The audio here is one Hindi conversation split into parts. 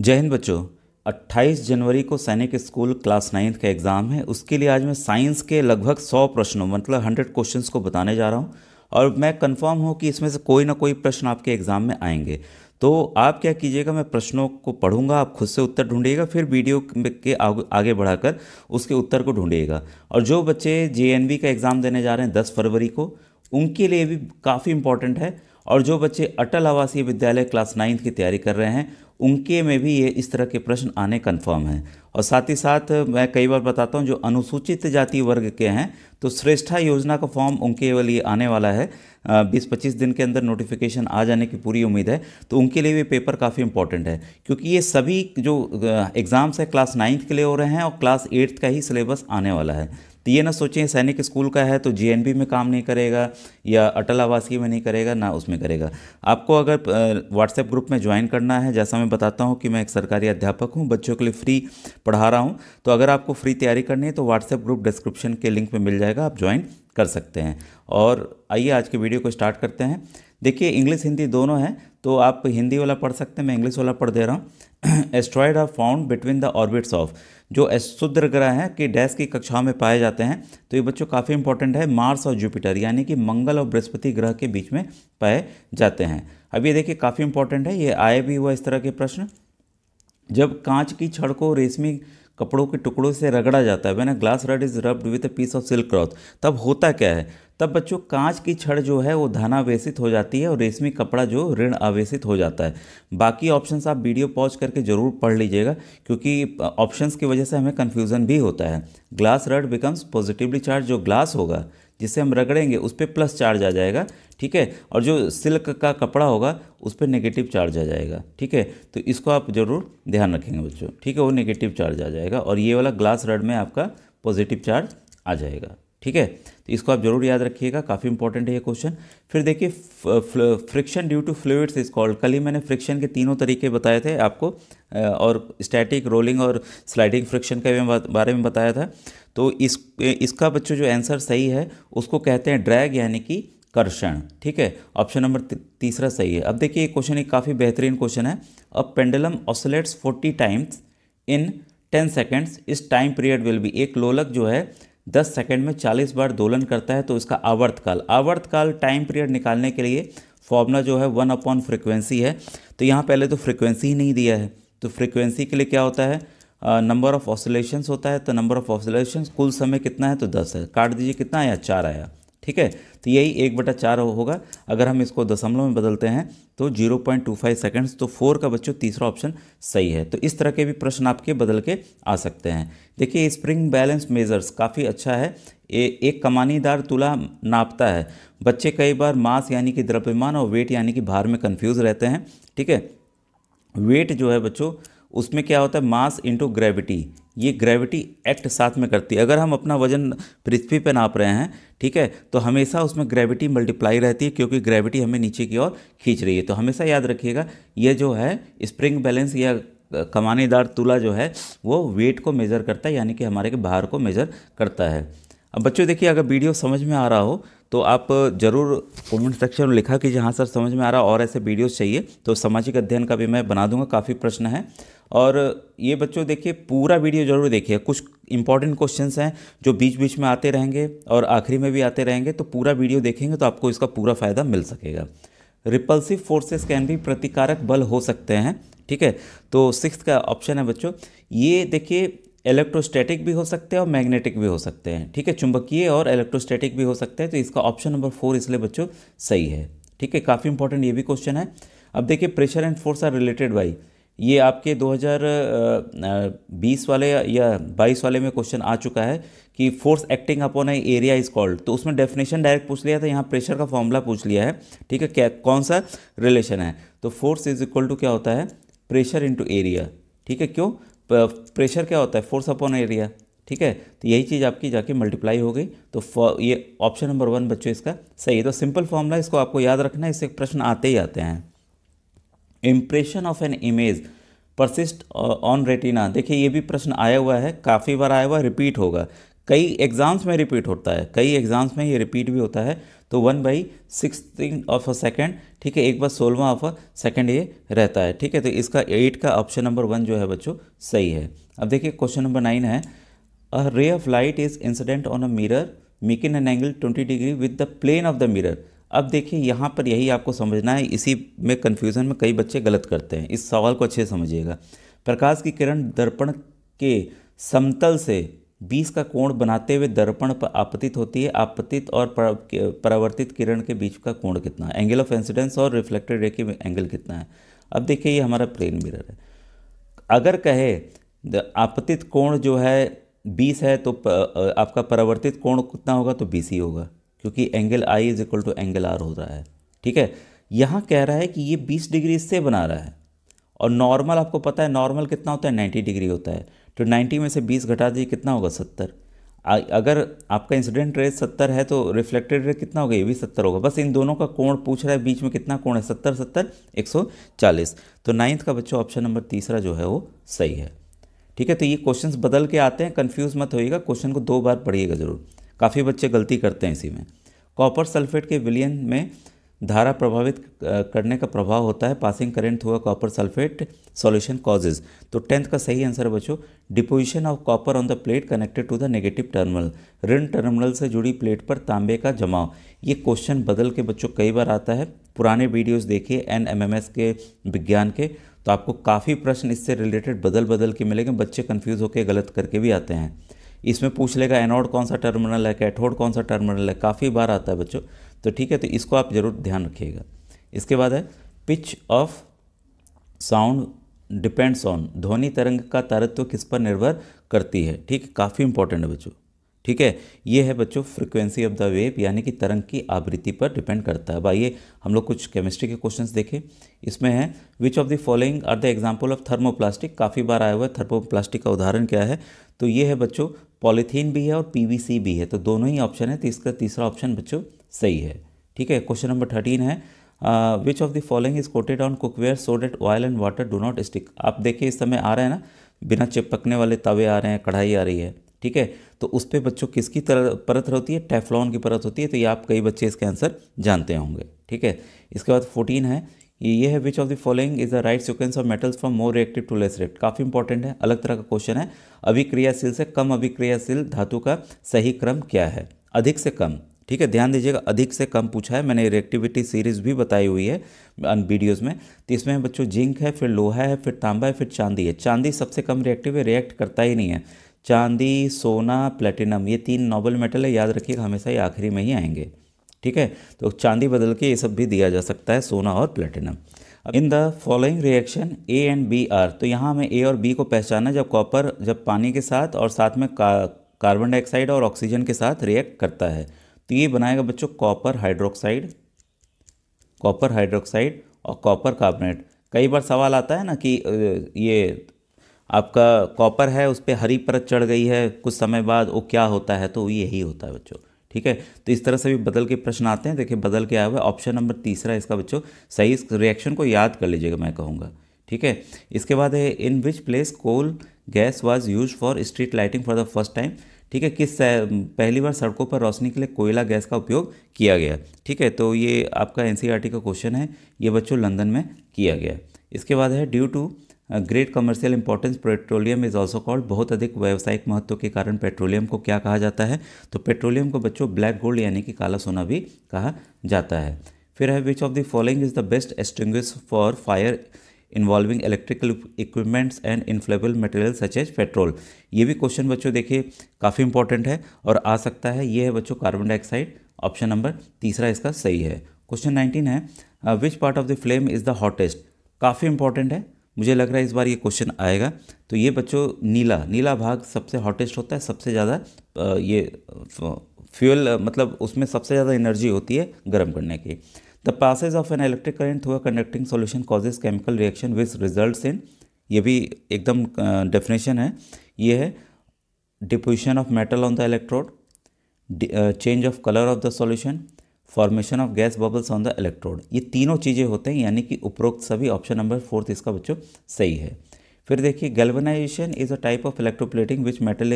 जय हिंद बच्चों 28 जनवरी को सैनिक स्कूल क्लास नाइन्थ का एग्ज़ाम है उसके लिए आज मैं साइंस के लगभग 100 प्रश्नों मतलब 100 क्वेश्चंस को बताने जा रहा हूँ और मैं कंफर्म हूँ कि इसमें से कोई ना कोई प्रश्न आपके एग्ज़ाम में आएंगे तो आप क्या कीजिएगा मैं प्रश्नों को पढ़ूंगा आप खुद से उत्तर ढूंढिएगा फिर वीडियो के आगे बढ़ाकर उसके उत्तर को ढूंढिएगा और जो बच्चे जे का एग्ज़ाम देने जा रहे हैं दस फरवरी को उनके लिए भी काफ़ी इंपॉर्टेंट है और जो बच्चे अटल आवासीय विद्यालय क्लास नाइन्थ की तैयारी कर रहे हैं उनके में भी ये इस तरह के प्रश्न आने कन्फर्म हैं और साथ ही साथ मैं कई बार बताता हूँ जो अनुसूचित जाति वर्ग के हैं तो श्रेष्ठा योजना का फॉर्म उनके लिए आने वाला है बीस पच्चीस दिन के अंदर नोटिफिकेशन आ जाने की पूरी उम्मीद है तो उनके लिए भी पेपर काफ़ी इंपॉर्टेंट है क्योंकि ये सभी जो एग्ज़ाम्स है क्लास नाइन्थ के लिए हो रहे हैं और क्लास एट्थ का ही सिलेबस आने वाला है तो ये ना सोचें सैनिक स्कूल का है तो जे में काम नहीं करेगा या अटल आवासीय में नहीं करेगा ना उसमें करेगा आपको अगर व्हाट्सएप ग्रुप में ज्वाइन करना है जैसा मैं बताता हूँ कि मैं एक सरकारी अध्यापक हूँ बच्चों के लिए फ्री पढ़ा रहा हूँ तो अगर आपको फ्री तैयारी करनी है तो व्हाट्सएप ग्रुप डिस्क्रिप्शन के लिंक में मिल जाएगा आप ज्वाइन कर सकते हैं और आइए आज के वीडियो को स्टार्ट करते हैं देखिए इंग्लिश हिंदी दोनों हैं तो आप हिंदी वाला पढ़ सकते हैं मैं इंग्लिश वाला पढ़ दे रहा हूँ asteroids are found between the orbits of जो शुद्र ग्रह हैं कि डैश की कक्षाओं में पाए जाते हैं तो ये बच्चों काफ़ी इंपॉर्टेंट है मार्स और जुपिटर यानी कि मंगल और बृहस्पति ग्रह के बीच में पाए जाते हैं अब ये देखिए काफ़ी इंपॉर्टेंट है ये आए भी हुआ इस तरह के प्रश्न जब कांच की छड़ को रेशमी कपड़ों के टुकड़ों से रगड़ा जाता है when glass rod is rubbed with a piece of silk cloth तब होता क्या है तब बच्चों कांच की छड़ जो है वो धनावेशित हो जाती है और रेशमी कपड़ा जो ऋण आवेशित हो जाता है बाकी ऑप्शंस आप वीडियो पॉज करके ज़रूर पढ़ लीजिएगा क्योंकि ऑप्शंस की वजह से हमें कन्फ्यूज़न भी होता है glass rod becomes positively charge जो ग्लास होगा जिसे हम रगड़ेंगे उस पर प्लस चार्ज आ जाएगा ठीक है और जो सिल्क का कपड़ा होगा उस पर नेगेटिव चार्ज आ जाएगा ठीक है तो इसको आप ज़रूर ध्यान रखेंगे बच्चों ठीक है वो नेगेटिव चार्ज आ जाएगा और ये वाला ग्लास रड में आपका पॉजिटिव चार्ज आ जाएगा ठीक है तो इसको आप जरूर याद रखिएगा काफ़ी इंपॉर्टेंट है ये क्वेश्चन फिर देखिए friction due to fluids is called कल ही मैंने फ्रिक्शन के तीनों तरीके बताए थे आपको और स्टैटिक रोलिंग और स्लाइडिंग फ्रिक्शन के बारे में बताया था तो इस इसका बच्चों जो आंसर सही है उसको कहते हैं ड्रैग यानी कि कर्षण ठीक है ऑप्शन नंबर तीसरा सही है अब देखिए ये क्वेश्चन एक काफ़ी बेहतरीन क्वेश्चन है अब pendulum oscillates forty times in ten seconds its time period will be एक लोलक जो है दस सेकेंड में चालीस बार दोलन करता है तो इसका आवर्तकाल आवर्तकाल टाइम पीरियड निकालने के लिए फॉर्मूला जो है वन अपॉन फ्रिक्वेंसी है तो यहाँ पहले तो फ्रिक्वेंसी ही नहीं दिया है तो फ्रिक्वेंसी के लिए क्या होता है नंबर ऑफ ऑसोलेशंस होता है तो नंबर ऑफ ऑसोलेशन कुल समय कितना है तो दस है काट दीजिए कितना आया चार आया ठीक है तो यही एक बटा चार होगा अगर हम इसको दशमलव में बदलते हैं तो zero point two five seconds तो फोर का बच्चों तीसरा ऑप्शन सही है तो इस तरह के भी प्रश्न आपके बदल के आ सकते हैं देखिए स्प्रिंग बैलेंस मेजर्स काफ़ी अच्छा है ए, एक कमानीदार तुला नापता है बच्चे कई बार मास यानी कि द्रव्यमान और वेट यानी कि भार में कन्फ्यूज़ रहते हैं ठीक है वेट जो है बच्चों उसमें क्या होता है मास इंटू ग्रेविटी ये ग्रेविटी एक्ट साथ में करती है अगर हम अपना वजन पृथ्वी पे नाप रहे हैं ठीक है तो हमेशा उसमें ग्रेविटी मल्टीप्लाई रहती है क्योंकि ग्रेविटी हमें नीचे की ओर खींच रही है तो हमेशा याद रखिएगा ये जो है स्प्रिंग बैलेंस या कमानेदार तुला जो है वो वेट को मेज़र करता है यानी कि हमारे के भार को मेज़र करता है अब बच्चों देखिए अगर वीडियो समझ में आ रहा हो तो आप ज़रूर कमेंट सेक्शन में लिखा कीजिए हाँ सर समझ में आ रहा और ऐसे वीडियोस चाहिए तो सामाजिक अध्ययन का भी मैं बना दूंगा काफ़ी प्रश्न है और ये बच्चों देखिए पूरा वीडियो जरूर देखिए कुछ इंपॉर्टेंट क्वेश्चंस हैं जो बीच बीच में आते रहेंगे और आखिरी में भी आते रहेंगे तो पूरा वीडियो देखेंगे तो आपको इसका पूरा फ़ायदा मिल सकेगा रिपल्सिव फोर्सेस कैन भी प्रतिकारक बल हो सकते हैं ठीक है तो सिक्स का ऑप्शन है बच्चों ये देखिए इलेक्ट्रोस्टैटिक भी हो सकते हैं और मैग्नेटिक भी हो सकते हैं ठीक है चुंबकीय और इलेक्ट्रोस्टैटिक भी हो सकते हैं तो इसका ऑप्शन नंबर फोर इसलिए बच्चों सही है ठीक है काफ़ी इंपॉर्टेंट ये भी क्वेश्चन है अब देखिए pressure and force are related by ये आपके 2020 वाले या 22 वाले में क्वेश्चन आ चुका है कि force acting upon a area is called तो उसमें डेफिनेशन डायरेक्ट पूछ लिया था यहाँ प्रेशर का फॉर्मूला पूछ लिया है ठीक है क्या कौन सा रिलेशन है तो फोर्स इज इक्वल टू क्या होता है प्रेशर इनटू एरिया ठीक है क्यों प्रेशर क्या होता है फोर्स अपॉन एरिया ठीक है तो यही चीज़ आपकी जाके मल्टीप्लाई हो गई तो ये ऑप्शन नंबर वन बच्चों इसका सही है तो सिंपल फॉर्मूला इसको आपको याद रखना है इससे प्रश्न आते ही आते हैं impression of an image persist on retina देखिए ये भी प्रश्न आया हुआ है काफ़ी बार आया हुआ रिपीट होगा कई एग्ज़ाम्स में रिपीट होता है कई एग्ज़ाम्स में ये रिपीट भी होता है तो one by six of a second ठीक है एक बार सोलवा ऑफ अ सेकेंड ये रहता है ठीक है तो इसका एट का ऑप्शन नंबर वन जो है बच्चों सही है अब देखिए क्वेश्चन नंबर नाइन है a ray of light is incident on a mirror making an angle twenty degree with the plane of the mirror अब देखिए यहाँ पर यही आपको समझना है इसी में कन्फ्यूज़न में कई बच्चे गलत करते हैं इस सवाल को अच्छे समझिएगा प्रकाश की किरण दर्पण के समतल से बीस का कोण बनाते हुए दर्पण पर आपतित होती है आपतित और परावर्तित किरण के बीच का कोण कितना है एंगल ऑफ इंसिडेंस और रिफ्लेक्टेड रे की एंगल कितना है अब देखिए ये हमारा प्लेन मिरर है अगर कहे आपतित कोण जो है बीस है तो प, आपका परावर्तित कोण कितना होगा तो बीस ही होगा क्योंकि angle I is equal to angle R हो रहा है ठीक है यहाँ कह रहा है कि ये बीस डिग्री इससे बना रहा है और नॉर्मल आपको पता है नॉर्मल कितना होता है नाइन्टी डिग्री होता है तो 90 में से 20 घटा दीजिए कितना होगा 70 अगर आपका इंसिडेंट रे 70 है तो रिफ्लेक्टेड रे कितना होगा ये भी 70 होगा बस इन दोनों का कोण पूछ रहा है बीच में कितना कोण है 70 70 140 तो नाइन्थ का बच्चों ऑप्शन नंबर तीसरा जो है वो सही है ठीक है तो ये क्वेश्चन बदल के आते हैं कन्फ्यूज मत होइएगा क्वेश्चन को दो बार पढ़िएगा जरूर काफ़ी बच्चे गलती करते हैं इसी में कॉपर सल्फेट के विलियन में धारा प्रभावित करने का प्रभाव होता है passing current through copper sulphate solution causes तो टेंथ का सही आंसर बच्चों deposition of copper on the plate connected to the negative terminal ऋण टर्मिनल से जुड़ी प्लेट पर तांबे का जमाव ये क्वेश्चन बदल के बच्चों कई बार आता है पुराने वीडियोज़ देखिए एन एम एम एस के विज्ञान के तो आपको काफ़ी प्रश्न इससे रिलेटेड बदल बदल के मिलेंगे बच्चे कन्फ्यूज़ होकर गलत करके भी आते हैं इसमें पूछ लेगा एनोड कौन सा टर्मिनल है कैथोड कौन सा टर्मिनल है काफ़ी बार आता है बच्चों तो ठीक है तो इसको आप ज़रूर ध्यान रखिएगा इसके बाद है pitch of sound depends on ध्वनि तरंग का तारत्व किस पर निर्भर करती है ठीक काफ़ी इंपॉर्टेंट है बच्चों ठीक है ये है बच्चों फ्रीक्वेंसी ऑफ द वेव यानी कि तरंग की आवृत्ति पर डिपेंड करता है अब आइए हम लोग कुछ केमिस्ट्री के क्वेश्चन देखें इसमें है which of the following are the example of thermoplastic काफ़ी बार आया हुआ है थर्मोप्लास्टिक का उदाहरण क्या है तो ये है बच्चों पॉलीथीन भी है और पी भी है तो दोनों ही ऑप्शन है तो इसका तीसरा ऑप्शन बच्चों सही है ठीक है क्वेश्चन नंबर थर्टीन है which of the following is coated on cookware so that oil and water do not stick आप देखिए इस समय आ रहे हैं ना बिना चिपकने वाले तवे आ रहे हैं कढ़ाई आ रही है ठीक है तो उस पर बच्चों किसकी तरह परत होती है टेफ्लॉन की परत होती है तो ये आप कई बच्चे इसके आंसर जानते होंगे ठीक है इसके बाद फोर्टीन है ये है which of the following is the right sequence of metals from more reactive to less react काफ़ी इंपॉर्टेंट है अलग तरह का क्वेश्चन है अभिक्रियाशील से कम अभिक्रियाशील धातु का सही क्रम क्या है अधिक से कम ठीक है ध्यान दीजिएगा अधिक से कम पूछा है मैंने रिएक्टिविटी सीरीज भी बताई हुई है अन वीडियोस में तो इसमें बच्चों जिंक है फिर लोहा है फिर तांबा है फिर चांदी है चांदी सबसे कम रिएक्टिव है रिएक्ट करता ही नहीं है चांदी सोना प्लेटिनम ये तीन नोबल मेटल है याद रखिएगा हमेशा ये आखिरी में ही आएंगे ठीक है तो चांदी बदल के ये सब भी दिया जा सकता है सोना और platinum in the following reaction A and B are तो यहाँ हमें ए और बी को पहचाना जब कॉपर जब पानी के साथ और साथ में का, कार्बन डाइऑक्साइड और ऑक्सीजन के साथ रिएक्ट करता है तो ये बनाएगा बच्चों कॉपर हाइड्रोक्साइड कॉपर हाइड्रोक्साइड और कॉपर कार्बोनेट कई बार सवाल आता है ना कि ये आपका कॉपर है उस पर हरी परत चढ़ गई है कुछ समय बाद वो क्या होता है तो यही होता है बच्चों ठीक है तो इस तरह से भी बदल के प्रश्न आते हैं देखिए बदल के आया हुआ ऑप्शन नंबर तीसरा इसका बच्चों सही इस रिएक्शन को याद कर लीजिएगा मैं कहूँगा ठीक है इसके बाद है in which place coal gas was used for street lighting for the first time ठीक है किस पहली बार सड़कों पर रोशनी के लिए कोयला गैस का उपयोग किया गया ठीक है तो ये आपका एन e का क्वेश्चन है ये बच्चों लंदन में किया गया इसके बाद है due to great commercial importance petroleum is also called बहुत अधिक व्यावसायिक महत्व के कारण पेट्रोलियम को क्या कहा जाता है तो पेट्रोलियम को बच्चों ब्लैक गोल्ड यानी कि काला सोना भी कहा जाता है फिर है which of the following is the best extinguisher for fire involving electrical equipments and inflammable material such as petrol ये भी क्वेश्चन बच्चों देखिए काफ़ी इंपॉर्टेंट है और आ सकता है ये है बच्चों कार्बन डाइऑक्साइड ऑप्शन नंबर तीसरा इसका सही है क्वेश्चन नाइनटीन है which part of the flame is the hottest काफ़ी इंपॉर्टेंट है मुझे लग रहा है इस बार ये क्वेश्चन आएगा तो ये बच्चों नीला नीला भाग सबसे हॉटेस्ट होता है सबसे ज़्यादा ये फ्यूल मतलब उसमें सबसे ज़्यादा एनर्जी होती है गर्म करने की the passage of an electric current through a conducting solution causes chemical reaction with result in ये भी एकदम डेफिनेशन है ये है deposition of metal on the electrode change of colour of the solution formation of gas bubbles on the electrode ये तीनों चीज़ें होते हैं यानी कि उपरोक्त सभी ऑप्शन नंबर फोर्थ इसका बच्चों सही है फिर देखिए galvanization is a type of electroplating which metal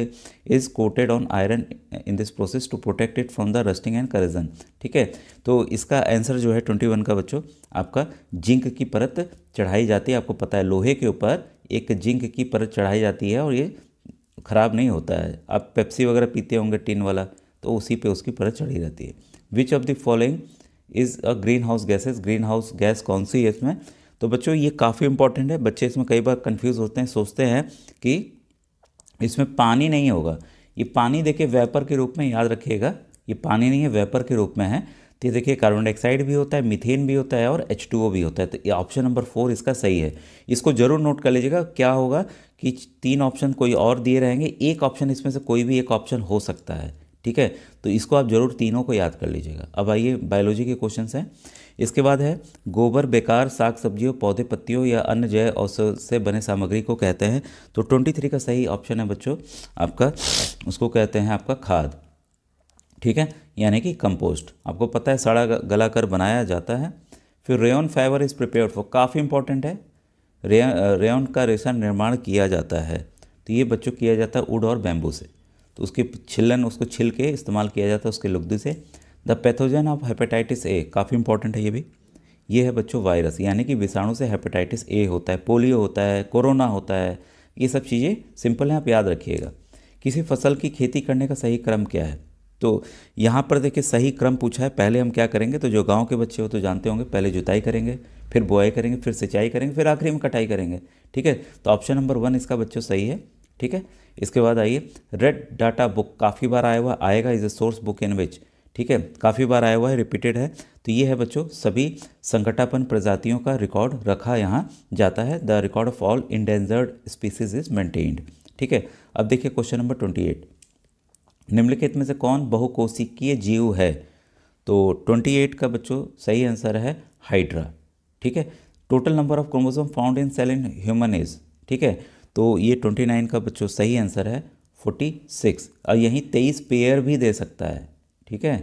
is coated on iron in this process to protect it from the rusting and corrosion ठीक है तो इसका आंसर जो है ट्वेंटी वन का बच्चों आपका जिंक की परत चढ़ाई जाती है आपको पता है लोहे के ऊपर एक जिंक की परत चढ़ाई जाती है और ये ख़राब नहीं होता है आप पेप्सी वगैरह पीते होंगे टिन वाला तो उसी पर उसकी परत चढ़ी रहती है which of the following is a greenhouse gases greenhouse gas कौन सी है इसमें तो बच्चों ये काफ़ी इंपॉर्टेंट है बच्चे इसमें कई बार कन्फ्यूज़ होते हैं सोचते हैं कि इसमें पानी नहीं होगा ये पानी देखिए वेपर के रूप में याद रखिएगा ये पानी नहीं है वेपर के रूप में है तो ये देखिए कार्बन डाइऑक्साइड भी होता है मिथेन भी होता है और एच भी होता है तो ये ऑप्शन नंबर फोर इसका सही है इसको ज़रूर नोट कर लीजिएगा क्या होगा कि तीन ऑप्शन कोई और दिए रहेंगे एक ऑप्शन इसमें से कोई भी एक ऑप्शन हो सकता है ठीक है तो इसको आप जरूर तीनों को याद कर लीजिएगा अब आइए बायोलॉजी के क्वेश्चन हैं इसके बाद है गोबर बेकार साग सब्जियों पौधे पत्तियों या अन्य जय औसत से बने सामग्री को कहते हैं तो ट्वेंटी थ्री का सही ऑप्शन है बच्चों आपका उसको कहते हैं आपका खाद ठीक है यानी कि कंपोस्ट आपको पता है सड़ा गला कर बनाया जाता है फिर rayon fibre is prepare for काफ़ी इंपॉर्टेंट है रेयन का रेशा निर्माण किया जाता है तो ये बच्चों किया जाता है उड और बैम्बू से तो उसकी छिलन उसको छिल के इस्तेमाल किया जाता है उसके लुगदी से the pathogen of hepatitis A काफ़ी इंपॉर्टेंट है ये भी ये है बच्चों वायरस यानी कि विषाणु से हेपेटाइटिस ए होता है पोलियो होता है कोरोना होता है ये सब चीज़ें सिंपल हैं आप याद रखिएगा किसी फसल की खेती करने का सही क्रम क्या है तो यहाँ पर देखिए सही क्रम पूछा है पहले हम क्या करेंगे तो जो गांव के बच्चे हो तो जानते होंगे पहले जुताई करेंगे फिर बुआई करेंगे फिर सिंचाई करेंगे फिर आखिरी में कटाई करेंगे ठीक है तो ऑप्शन नंबर वन इसका बच्चों सही है ठीक है इसके बाद आइए रेड डाटा बुक काफ़ी बार आया हुआ आएगा is a source book in which ठीक है काफ़ी बार आया हुआ है रिपीटेड है तो ये है बच्चों सभी संकटापन प्रजातियों का रिकॉर्ड रखा यहाँ जाता है the record of all endangered species is maintained ठीक है अब देखिए क्वेश्चन नंबर ट्वेंटी एट निम्नलिखित में से कौन बहुकोशिकीय जीव है तो ट्वेंटी एट का बच्चों सही आंसर है हाइड्रा ठीक है total number of chromosome found in cell in human is ठीक है तो ये ट्वेंटी नाइन का बच्चों सही आंसर है फोर्टी सिक्स और यहीं तेईस पेयर भी दे सकता है ठीक है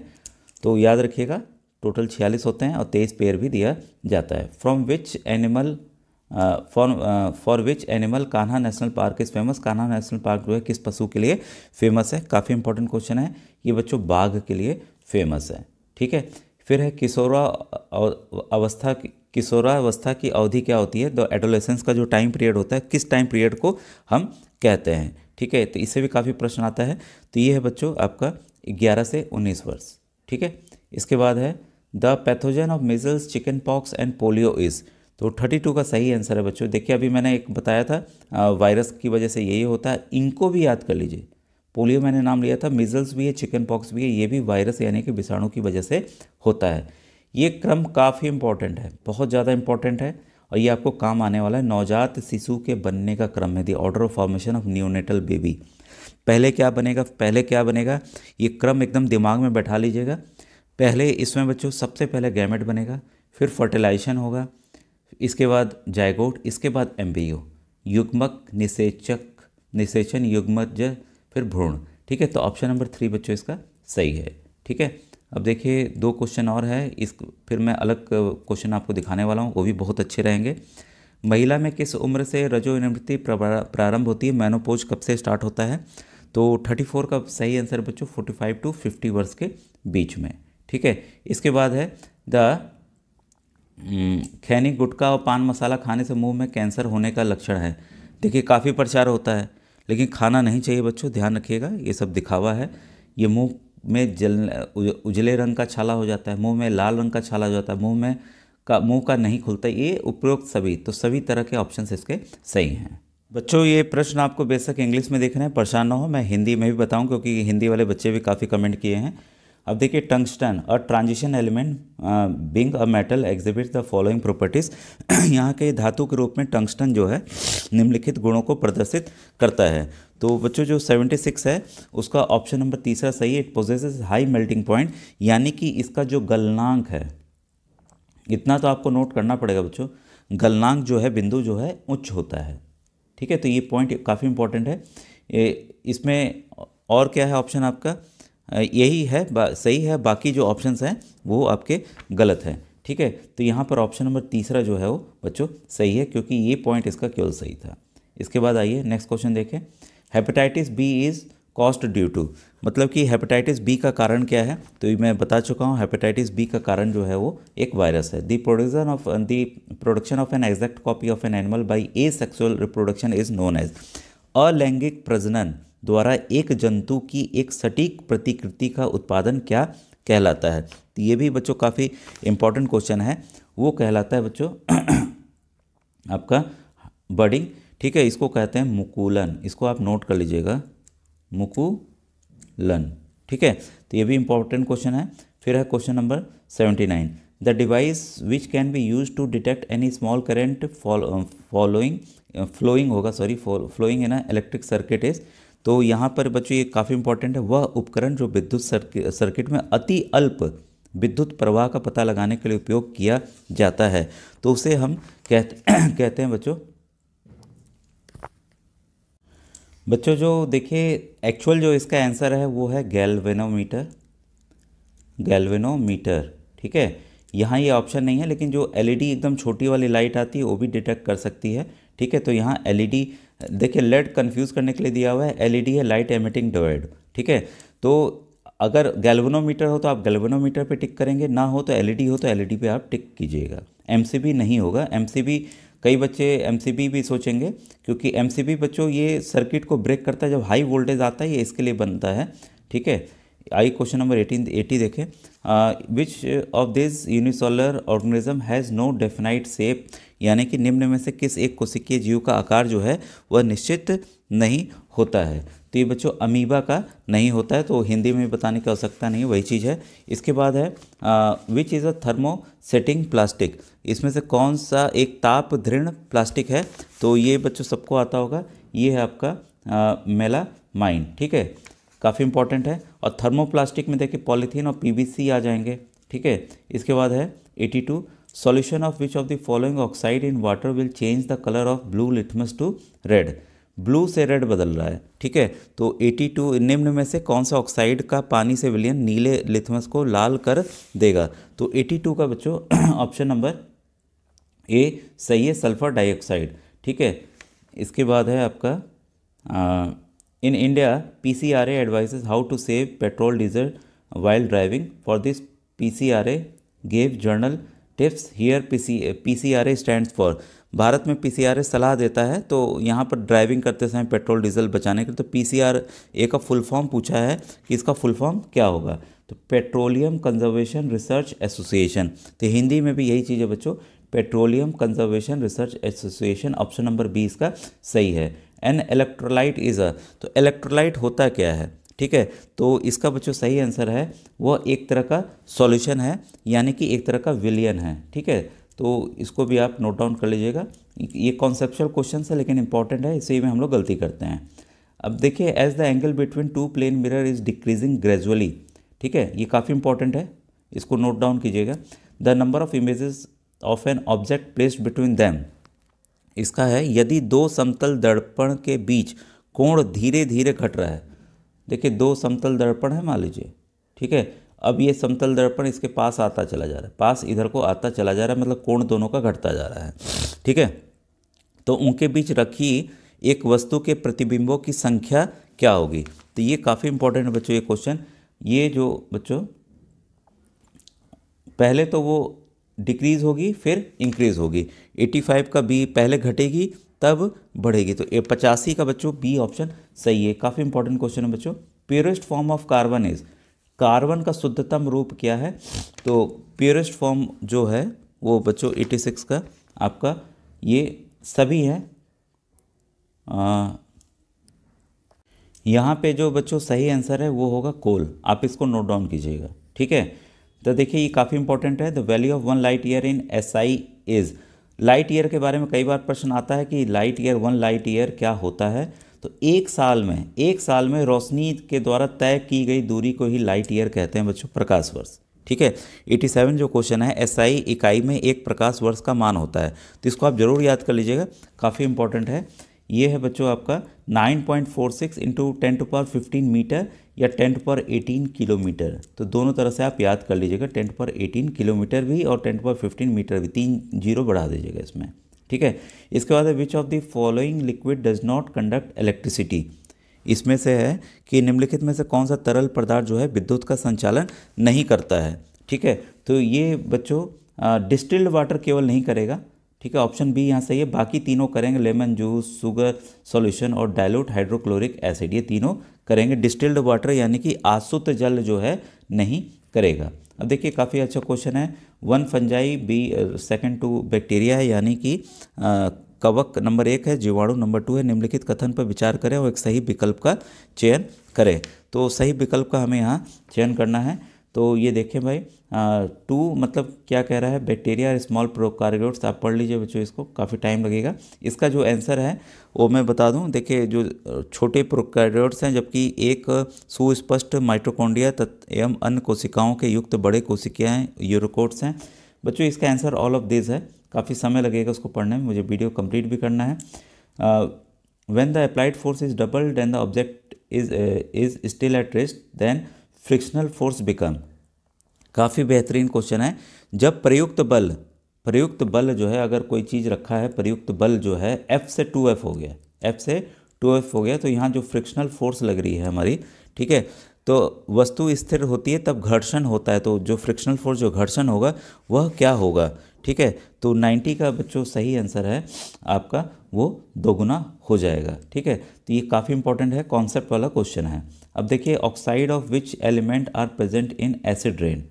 तो याद रखिएगा टोटल छियालीस होते हैं और तेईस पेयर भी दिया जाता है from which animal for for which animal Kanha national park is famous Kanha national park जो है किस पशु के लिए फेमस है काफ़ी इंपॉर्टेंट क्वेश्चन है ये बच्चों बाघ के लिए फेमस है ठीक है फिर है किशोरा अवस्था किशोरावस्था की अवधि क्या होती है द एडोलेसेंस का जो टाइम पीरियड होता है किस टाइम पीरियड को हम कहते हैं ठीक है तो इससे भी काफ़ी प्रश्न आता है तो ये है बच्चों आपका ग्यारह से उन्नीस वर्ष ठीक है इसके बाद है the pathogen of measles chickenpox and polio is तो 32 का सही आंसर है बच्चों देखिए अभी मैंने एक बताया था वायरस की वजह से यही होता है इनको भी याद कर लीजिए पोलियो मैंने नाम लिया था मिजल्स भी है चिकन पॉक्स भी है ये भी वायरस यानी कि विषाणु की वजह से होता है ये क्रम काफ़ी इम्पॉर्टेंट है बहुत ज़्यादा इम्पॉर्टेंट है और ये आपको काम आने वाला है नवजात शिशु के बनने का क्रम है the order of formation of neonatal baby पहले क्या बनेगा पहले क्या बनेगा ये क्रम एकदम दिमाग में बैठा लीजिएगा पहले इसमें बच्चों सबसे पहले गैमेट बनेगा फिर फर्टिलाइजेशन होगा इसके बाद जायगोट इसके बाद एम्ब्रियो युग्मक निषेचक निषेचन युग्मज फिर भ्रूण ठीक है तो ऑप्शन नंबर थ्री बच्चों इसका सही है ठीक है अब देखिए दो क्वेश्चन और है इस फिर मैं अलग क्वेश्चन आपको दिखाने वाला हूँ वो भी बहुत अच्छे रहेंगे महिला में किस उम्र से रजो निवृत्ति प्रारंभ होती है मैनोपोज कब से स्टार्ट होता है तो 34 का सही आंसर बच्चों 45 टू 50 वर्ष के बीच में ठीक है इसके बाद है द हम्म, खैनी गुटका और पान मसाला खाने से मुंह में कैंसर होने का लक्षण है देखिए काफ़ी प्रचार होता है लेकिन खाना नहीं चाहिए बच्चों ध्यान रखिएगा ये सब दिखावा है ये मुंह में जल उजले रंग का छाला हो जाता है मुंह में लाल रंग का छाला हो जाता है मुंह में का मुंह का नहीं खुलता ये उपरोक्त सभी तो सभी तरह के ऑप्शन इसके सही हैं बच्चों ये प्रश्न आपको बेशक इंग्लिश में देख रहे हैं परेशान ना हो मैं हिंदी में भी बताऊं क्योंकि हिंदी वाले बच्चे भी काफ़ी कमेंट किए हैं अब देखिए टंगस्टन और transition element being a metal exhibit the following properties यहाँ के धातु के रूप में टंगस्टन जो है निम्नलिखित गुणों को प्रदर्शित करता है तो बच्चों जो 76 है उसका ऑप्शन नंबर तीसरा सही है it possesses high melting point यानी कि इसका जो गलनांक है इतना तो आपको नोट करना पड़ेगा बच्चों गलनांक जो है बिंदु जो है उच्च होता है ठीक है तो ये पॉइंट काफ़ी इंपॉर्टेंट है इसमें और क्या है ऑप्शन आपका यही है सही है बाकी जो ऑप्शन हैं वो आपके गलत हैं ठीक है तो यहाँ पर ऑप्शन नंबर तीसरा जो है वो बच्चों सही है क्योंकि ये पॉइंट इसका केवल सही था इसके बाद आइए नेक्स्ट क्वेश्चन देखें hepatitis B is caused due to मतलब कि हेपेटाइटिस बी का कारण क्या है तो ये मैं बता चुका हूँ हेपेटाइटिस बी का कारण जो है वो एक वायरस है the production of the production of an exact copy of an animal by asexual reproduction is known as अलैंगिक प्रजनन द्वारा एक जंतु की एक सटीक प्रतिकृति का उत्पादन क्या कहलाता है तो ये भी बच्चों काफ़ी इंपॉर्टेंट क्वेश्चन है वो कहलाता है बच्चों आपका बडिंग ठीक है इसको कहते हैं मुकुलन इसको आप नोट कर लीजिएगा मुकुलन ठीक है तो ये भी इंपॉर्टेंट क्वेश्चन है फिर है question number seventy nine the device which can be used to detect any small current following flowing होगा सॉरी फ्लोइंग है ना इलेक्ट्रिक सर्किट इज तो यहाँ पर बच्चों ये काफ़ी इंपॉर्टेंट है वह उपकरण जो विद्युत सर्किट में अति अल्प विद्युत प्रवाह का पता लगाने के लिए उपयोग किया जाता है तो उसे हम कहते कहते हैं बच्चों बच्चों जो देखिए एक्चुअल जो इसका आंसर है वो है गैल्वेनोमीटर गैल्वेनोमीटर ठीक है यहाँ ये ऑप्शन नहीं है लेकिन जो एलईडी एकदम छोटी वाली लाइट आती है वो भी डिटेक्ट कर सकती है ठीक है तो यहाँ एलईडी देखिए लेड कंफ्यूज करने के लिए दिया हुआ है एलईडी है लाइट एमिटिंग डोएड ठीक है तो अगर गैल्वेनोमीटर हो तो आप गैल्वेनोमीटर पे टिक करेंगे ना हो तो एलईडी हो तो एलईडी पे आप टिक कीजिएगा एमसीबी नहीं होगा एमसीबी कई बच्चे एम भी सोचेंगे क्योंकि एम बच्चों ये सर्किट को ब्रेक करता है जब हाई वोल्टेज आता है ये इसके लिए बनता है ठीक है आई क्वेश्चन नंबर एटीन एटी देखें which of this unicellular organism has no definite shape यानी कि निम्न में से किस एक कोशिकीय जीव का आकार जो है वह निश्चित नहीं होता है तो ये बच्चों अमीबा का नहीं होता है तो हिंदी में बताने की आवश्यकता नहीं वही चीज़ है इसके बाद है which is a thermosetting plastic इसमें से कौन सा एक ताप दृढ़ प्लास्टिक है तो ये बच्चों सबको आता होगा ये है आपका मेला माइन ठीक है काफ़ी इंपॉर्टेंट है और थर्मो प्लास्टिक में देखिए पॉलीथीन और पी आ जाएंगे ठीक है इसके बाद है एटी solution of which of the following oxide in water will change the colour of blue litmus to red blue से रेड बदल रहा है ठीक है तो 82 निम्न में से कौन सा ऑक्साइड का पानी से विलियन नीले लिथमस को लाल कर देगा तो 82 का बच्चों ऑप्शन नंबर ए सही है सल्फर डाइऑक्साइड ठीक है इसके बाद है आपका in India P C R advises how to save petrol diesel while driving for this P C R A gave general tips here P C P C R A stand for Bharat में पी सलाह देता है तो यहाँ पर ड्राइविंग करते समय पेट्रोल डीजल बचाने के लिए तो ए का फुल फॉर्म पूछा है कि इसका फुल फॉर्म क्या होगा तो पेट्रोलियम कंजर्वेशन रिसर्च एसोसिएशन तो हिंदी में भी यही चीज़ है बच्चों petroleum conservation research association option number B इसका सही है एन इलेक्ट्रोलाइट इज़ अ तो इलेक्ट्रोलाइट होता क्या है ठीक है तो इसका बच्चों सही आंसर है वह एक तरह का सॉल्यूशन है यानी कि एक तरह का विलियन है ठीक है तो इसको भी आप नोट डाउन कर लीजिएगा ये कॉन्सेप्चुअल क्वेश्चन है लेकिन इंपॉर्टेंट है इसी में हम लोग गलती करते हैं अब देखिए as the angle between two plane mirror is decreasing gradually ठीक है ये काफ़ी इंपॉर्टेंट है इसको नोट डाउन कीजिएगा the number of images of an object placed between them इसका है यदि दो समतल दर्पण के बीच कोण धीरे धीरे घट रहा है देखिए दो समतल दर्पण है मान लीजिए ठीक है अब ये समतल दर्पण इसके पास आता चला जा रहा है पास इधर को आता चला जा रहा है मतलब कोण दोनों का घटता जा रहा है ठीक है तो उनके बीच रखी एक वस्तु के प्रतिबिंबों की संख्या क्या होगी तो ये काफ़ी इंपॉर्टेंट है बच्चों ये क्वेश्चन ये जो बच्चों पहले तो वो डिक्रीज़ होगी फिर इंक्रीज़ होगी 85 का बी पहले घटेगी तब बढ़ेगी तो पचासी का बच्चों बी ऑप्शन सही है काफ़ी इंपॉर्टेंट क्वेश्चन है बच्चों purest form of carbon is carbon का शुद्धतम रूप क्या है तो प्योरेस्ट फॉर्म जो है वो बच्चों 86 का आपका ये सभी है यहाँ पे जो बच्चों सही आंसर है वो होगा कोल आप इसको नोट डाउन कीजिएगा ठीक है तो देखिए ये काफ़ी इंपॉर्टेंट है the value of one light year in S I is light year के बारे में कई बार प्रश्न आता है कि light year one light year क्या होता है तो एक साल में एक साल में रोशनी के द्वारा तय की गई दूरी को ही लाइट ईयर कहते हैं बच्चों प्रकाश वर्ष ठीक है 87 जो क्वेश्चन है एसआई इकाई में एक प्रकाश वर्ष का मान होता है तो इसको आप जरूर याद कर लीजिएगा काफ़ी इंपॉर्टेंट है ये है बच्चों आपका 9.46 point four six into ten to power fifteen metre या ten to power eighteen kilometre तो दोनों तरह से आप याद कर लीजिएगा ten to power eighteen kilometre भी और ten to power fifteen metre भी तीन जीरो बढ़ा दीजिएगा इसमें ठीक है इसके बाद है which of the following liquid does not conduct electricity इसमें से है कि निम्नलिखित में से कौन सा तरल पदार्थ जो है विद्युत का संचालन नहीं करता है ठीक है तो ये बच्चों डिस्टिल्ड वाटर केवल नहीं करेगा ठीक है ऑप्शन बी यहाँ सही है बाकी तीनों करेंगे लेमन जूस शुगर सॉल्यूशन और डायलूट हाइड्रोक्लोरिक एसिड ये तीनों करेंगे डिस्टिल्ड वाटर यानी कि आसुत जल जो है नहीं करेगा अब देखिए काफ़ी अच्छा क्वेश्चन है one fungi B second two bacteria है यानी कि कवक नंबर एक है जीवाणु नंबर टू है निम्नलिखित कथन पर विचार करें और एक सही विकल्प का चयन करें तो सही विकल्प का हमें यहाँ चयन करना है तो ये देखें भाई टू मतलब क्या कह रहा है बैक्टीरिया और स्मॉल प्रोकार्योट्स आप पढ़ लीजिए बच्चों इसको काफ़ी टाइम लगेगा इसका जो आंसर है वो मैं बता दूं देखिए जो छोटे प्रोकारोट्स हैं जबकि एक सुस्पष्ट माइट्रोकोंडिया एवं अन्य कोशिकाओं के युक्त बड़े कोशिकाएँ हैं यूरोकोट्स हैं बच्चों इसका आंसर ऑल ऑफ दिस है काफ़ी समय लगेगा उसको पढ़ने में मुझे वीडियो कम्प्लीट भी करना है when the applied force is double and the object is is still at rest then frictional force become काफ़ी बेहतरीन क्वेश्चन है जब प्रयुक्त बल प्रयुक्त बल जो है अगर कोई चीज़ रखा है प्रयुक्त बल जो है एफ से टू एफ हो गया एफ से टू एफ हो गया तो यहाँ जो फ्रिक्शनल फोर्स लग रही है हमारी ठीक है तो वस्तु स्थिर होती है तब घर्षण होता है तो जो फ्रिक्शनल फोर्स जो घर्षण होगा वह क्या होगा ठीक है तो 90 का बच्चों सही आंसर है आपका वो दोगुना हो जाएगा ठीक है तो ये काफ़ी इंपॉर्टेंट है कॉन्सेप्ट वाला क्वेश्चन है अब देखिए oxide of which element are present in acid rain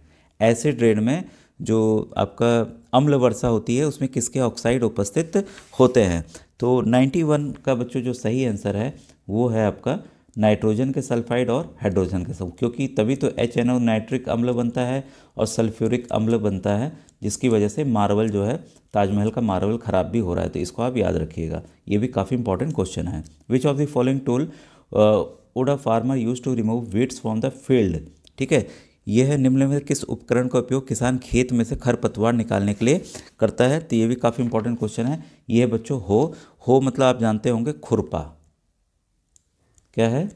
acid rain में जो आपका अम्ल वर्षा होती है उसमें किसके ऑक्साइड उपस्थित होते हैं तो 91 का बच्चों जो सही आंसर है वो है आपका नाइट्रोजन के सल्फाइड और हाइड्रोजन के सब क्योंकि तभी तो एच एन ओ नाइट्रिक अम्ल बनता है और सल्फ्यूरिक अम्ल बनता है जिसकी वजह से मार्बल जो है ताजमहल का मार्बल ख़राब भी हो रहा है तो इसको आप याद रखिएगा ये भी काफ़ी इंपॉर्टेंट क्वेश्चन है which of the following tool would a farmer use to remove weeds from the field ठीक है यह है निम्न में किस उपकरण का उपयोग किसान खेत में से खरपतवार निकालने के लिए करता है तो ये भी काफ़ी इंपॉर्टेंट क्वेश्चन है ये बच्चों हो हो मतलब आप जानते होंगे खुरपा क्या है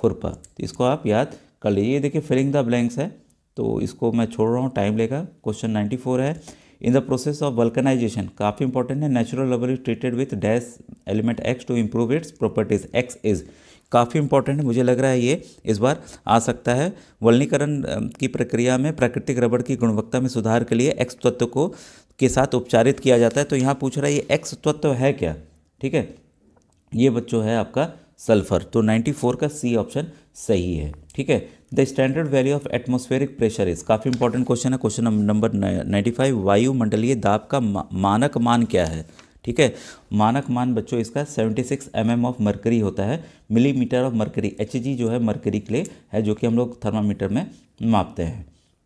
खुरपा तो इसको आप याद कर लीजिए ये देखिए फिलिंग द ब्लैंक्स है तो इसको मैं छोड़ रहा हूँ टाइम लेगा क्वेश्चन नाइन्टी फोर है in the process of vulcanisation काफ़ी इंपॉर्टेंट है natural rubber is treated with dash element X to improve its properties X is काफ़ी इंपॉर्टेंट है मुझे लग रहा है ये इस बार आ सकता है वलनीकरण की प्रक्रिया में प्राकृतिक रबड़ की गुणवत्ता में सुधार के लिए एक्स तत्व को के साथ उपचारित किया जाता है तो यहाँ पूछ रहा है ये एक्स तत्व है क्या ठीक है ये बच्चों है आपका सल्फर तो 94 का सी ऑप्शन सही है ठीक है the standard value of atmospheric pressure is काफ़ी इंपॉर्टेंट क्वेश्चन है क्वेश्चन नंबर नाइन्टी फाइव वायुमंडलीय दाब का मानक मान क्या है ठीक है मानक मान बच्चों इसका 76 सिक्स mm ऑफ मरकरी होता है मिलीमीटर ऑफ मरकरी एच जो है मरकरी के लिए है जो कि हम लोग थर्मामीटर में मापते हैं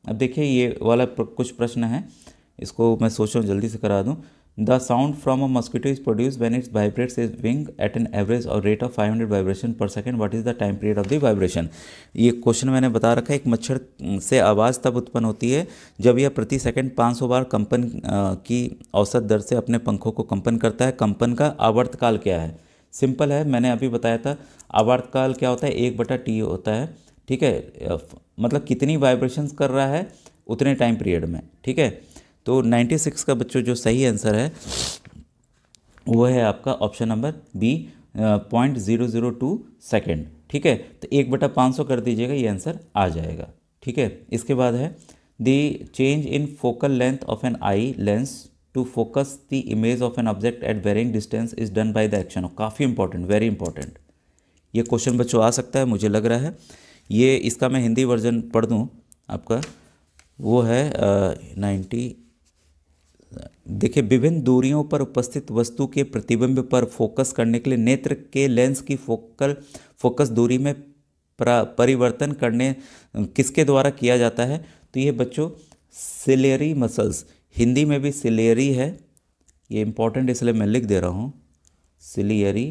अब देखिए ये वाला कुछ प्रश्न है इसको मैं सोच रहा हूँ जल्दी से करा दूँ sound from a a is produce produced its it is being at an average और rate of five hundred vibration per second what is the time period of the vibration ये क्वेश्चन मैंने बता रखा है एक मच्छर से आवाज़ तब उत्पन्न होती है जब यह प्रति सेकंड सौ बार कंपन की औसत दर से अपने पंखों को कंपन करता है कंपन का आवर्तकाल क्या है सिंपल है मैंने अभी बताया था आवर्तकाल क्या होता है एक बटा टी होता है ठीक है मतलब कितनी वाइब्रेशन कर रहा है उतने टाइम पीरियड में ठीक है तो 96 का बच्चों जो सही आंसर है वो है आपका option number B point zero zero two second ठीक है तो एक बटा पाँच सौ कर दीजिएगा ये आंसर आ जाएगा ठीक है इसके बाद है the change in focal length of an eye lens to focus the image of an object at varying distance is done by the action of काफ़ी इंपॉर्टेंट वेरी इंपॉर्टेंट ये क्वेश्चन बच्चों आ सकता है मुझे लग रहा है ये इसका मैं हिंदी वर्जन पढ़ दूँ आपका वो है नाइन्टी देखिए विभिन्न दूरियों पर उपस्थित वस्तु के प्रतिबिंब पर फोकस करने के लिए नेत्र के लेंस की फोकल फोकस दूरी में परिवर्तन करने किसके द्वारा किया जाता है तो ये बच्चों सिलेरी मसल्स हिंदी में भी सिलेरी है ये इम्पॉर्टेंट इसलिए मैं लिख दे रहा हूँ सिलियरी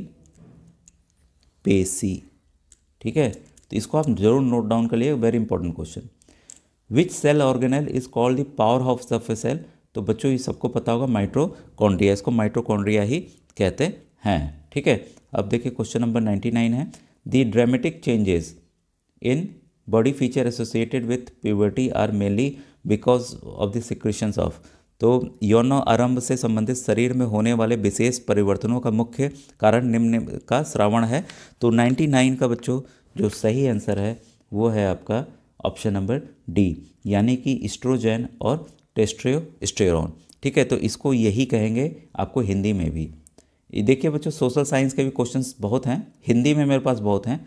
पेसी ठीक है तो इसको आप जरूर नोट डाउन कर लिए very important question which cell organelle is called the power of a cell तो बच्चों ये सबको पता होगा माइट्रोकॉन्ड्रिया इसको माइट्रोकॉन्ड्रिया ही कहते हैं ठीक है अब देखिए क्वेश्चन नंबर नाइन्टी नाइन है the dramatic changes in body feature associated with puberty are mainly because of the secretions of तो यौन आरंभ से संबंधित शरीर में होने वाले विशेष परिवर्तनों का मुख्य कारण निम्न का श्रावण है तो 99 का बच्चों जो सही आंसर है वो है आपका ऑप्शन नंबर डी यानी कि स्ट्रोजेन और टेस्ट्रियो ठीक है तो इसको यही कहेंगे आपको हिंदी में भी देखिए बच्चों सोशल साइंस के भी क्वेश्चंस बहुत हैं हिंदी में मेरे पास बहुत हैं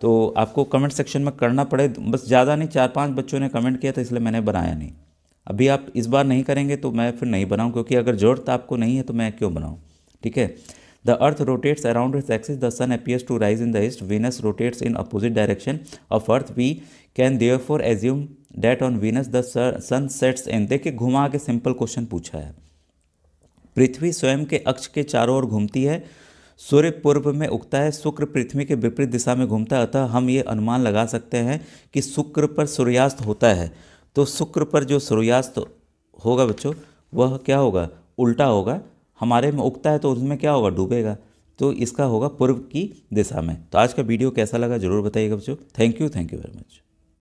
तो आपको कमेंट सेक्शन में करना पड़े बस ज़्यादा नहीं चार पांच बच्चों ने कमेंट किया तो इसलिए मैंने बनाया नहीं अभी आप इस बार नहीं करेंगे तो मैं फिर नहीं बनाऊँ क्योंकि अगर ज़रूरत आपको नहीं है तो मैं क्यों बनाऊँ ठीक है the earth rotates around its axis the sun appears to rise in the east Venus rotates in opposite direction of earth we can therefore assume that on Venus the sun sets in देखिए घुमा के सिंपल क्वेश्चन पूछा है पृथ्वी स्वयं के अक्ष के चारों ओर घूमती है सूर्य पूर्व में उगता है शुक्र पृथ्वी के विपरीत दिशा में घूमता है अतः हम ये अनुमान लगा सकते हैं कि शुक्र पर सूर्यास्त होता है तो शुक्र पर जो सूर्यास्त होगा बच्चों वह क्या होगा उल्टा होगा हमारे में उगता है तो उसमें क्या होगा डूबेगा तो इसका होगा पूर्व की दिशा में तो आज का वीडियो कैसा लगा जरूर बताइएगा बच्चों thank you thank you very much